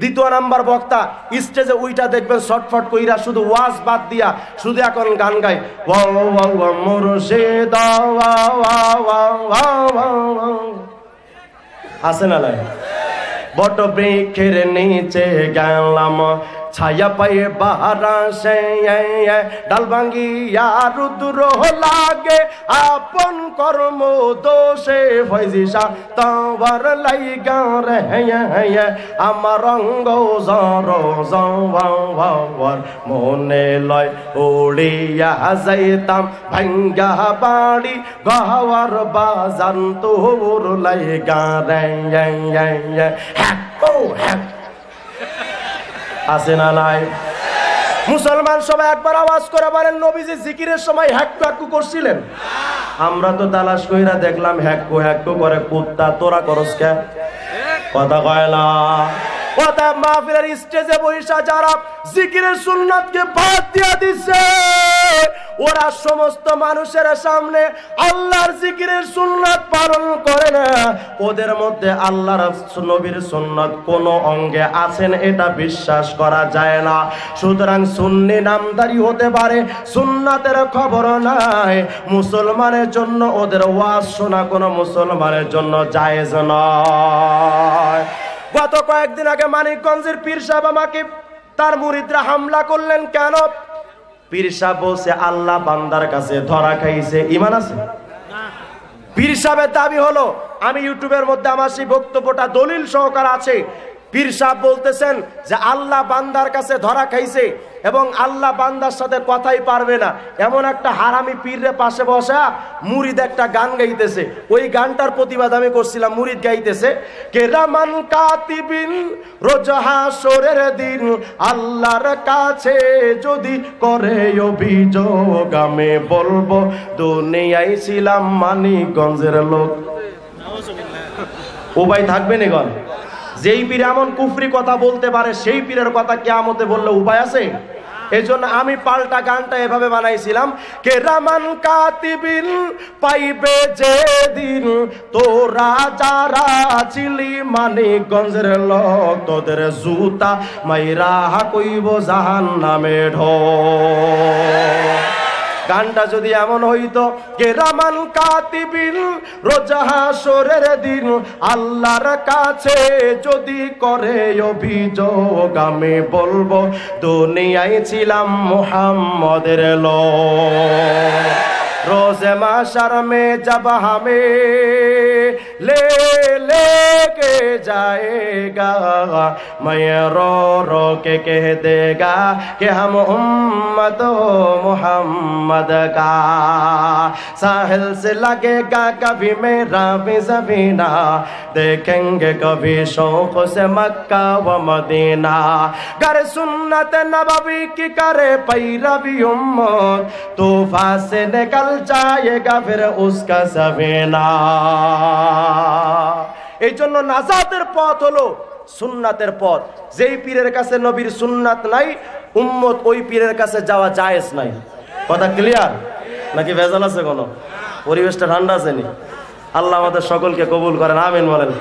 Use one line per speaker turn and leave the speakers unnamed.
দ্বিতীয় নাম্বার বক্তা স্টেজে উইটা দেখবেন শর্টফট কইরা শুধু ওয়াজ বাদ দিয়া শুধু এখন গান গায় আছে না বট বৃক্ষের নিচে গেলাম ছায়া পাই বাহারা ডাল ভাঙ্গি আর দূর লাগে আপন কর্ম দোষে ভাইজিসা তাঁবার লাইগা রে হ্যাঁ আমার অঙ্গ জর জর মনে লয় উড়িয়া যাইতাম ভাঙ্গা বাড়ি গহাওয়ার বাজান তোর লাইগা রে হ্যাঁ হ্যাঁ হ্যাঁ আছে না নাই মুসলমান সবাই একবার আওয়াজ করে বলেন নবীজি জিকিরের সময় হ্যাকু হ্যাকু করছিলেন আমরা তো তালাশ কইরা দেখলাম হ্যাকু হ্যাকু করে কুত্তা তোরা করস কে কথা কয় না কথা মাহফিলের স্টেজে বৈশা যারা জিকিরের সুন্নাতকে বাদ দিয়া দিছে ওরা সমস্ত মানুষের সামনে আল্লাহর জিকিরের সুন্নাত পালন করে না ওদের মধ্যে আল্লাহর নবীর সুন্নাত কোন অঙ্গে আছেন এটা বিশ্বাস করা যায় না সুতরাং সুন্নি নামদারি হতে পারে সুন্নাতের খবর নাই মুসলমানের জন্য ওদের ওয়াজ শোনা কোনো মুসলমানের জন্য জায়েজ নয় গত কয়েকদিন আগে মানিকগঞ্জের পীর সাহেব আমাকে তার মুরিদরা হামলা করলেন কেন পীর সাহেব বলছে আল্লাহ বান্দার কাছে ধরা খাইছে ইমান আছে পীর সাহেবের দাবি হলো আমি ইউটিউবের মধ্যে আমার সেই বক্তব্যটা দলিল সহকার আছে পীর সাহ বলতেছেন যে আল্লাহ বান্দার কাছে ধরা খাইছে এবং আল্লাহ বান্দার সাথে কথাই পারবে না এমন একটা হারামি পীরের পাশে বসা মুরিদ একটা গান গাইতেছে ওই গানটার প্রতিবাদ আমি করছিলাম মুরিদ গাইতেছে কেরামান কাতিবিন রোজাহা সরের দিন আল্লাহর কাছে যদি করে অভিযোগ আমি বলবো দুনিয়ায় ছিলাম মানিকগঞ্জের লোক ও ভাই নি গণ যেই পীর এমন কুফরি কথা বলতে পারে সেই পীরের কথা কেয়ামতে বললে উপায় আছে এজন্য জন্য আমি পাল্টা গানটা এভাবে বানাইছিলাম কে রামান কাতিবিল পাইবে যে দিন তো রাজা চিলি মানে গঞ্জের লোক তোদের জুতা মাইরা কইব জাহান নামে ঢ গানটা যদি এমন হইত কে রামান কাতিবিল হাসরের দিন আল্লাহর কাছে যদি করে অভিযোগ আমি বলবো দুনিয়ায় ছিলাম মোহাম্মদের ল রোজে মাসার মে জব হামে ले लेके जाएगा मैं रो रो के कह देगा कि हम उम्मत मोहम्मद का साहिल से लगेगा कभी मेरा भी जमीना देखेंगे कभी शौक से मक्का व मदीना कर सुन्नत नबी की करे पैरवी उम्म तूफा से निकल जाएगा फिर उसका सवेना এই জন্য নাজাতের পথ হলো সুন্নাতের পথ যেই পীরের কাছে নবীর সুন্নাত নাই উম্মত ওই পীরের কাছে যাওয়া জায়েজ নাই কথা ক্লিয়ার নাকি ভেজাল আছে কোনো পরিবেশটা ঠান্ডা আছে নি আল্লাহ আমাদের সকলকে কবুল করেন আমিন বলেন